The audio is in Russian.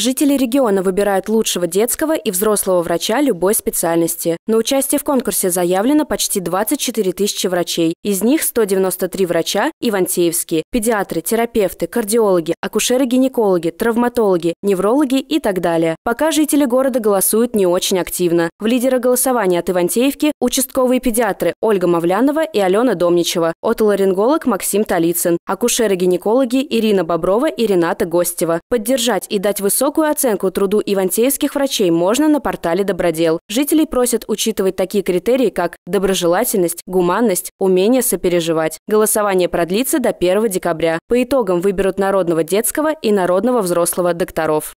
Жители региона выбирают лучшего детского и взрослого врача любой специальности. На участие в конкурсе заявлено почти 24 тысячи врачей. Из них 193 врача – ивантеевские, педиатры, терапевты, кардиологи, акушеры-гинекологи, травматологи, неврологи и так далее. Пока жители города голосуют не очень активно. В лидера голосования от Ивантеевки – участковые педиатры Ольга Мавлянова и Алена Домничева, отоларинголог Максим Талицын, акушеры-гинекологи Ирина Боброва и Рената Гостева. Поддержать и дать высокую Высокую оценку труду ивантеевских врачей можно на портале «Добродел». Жителей просят учитывать такие критерии, как доброжелательность, гуманность, умение сопереживать. Голосование продлится до 1 декабря. По итогам выберут народного детского и народного взрослого докторов.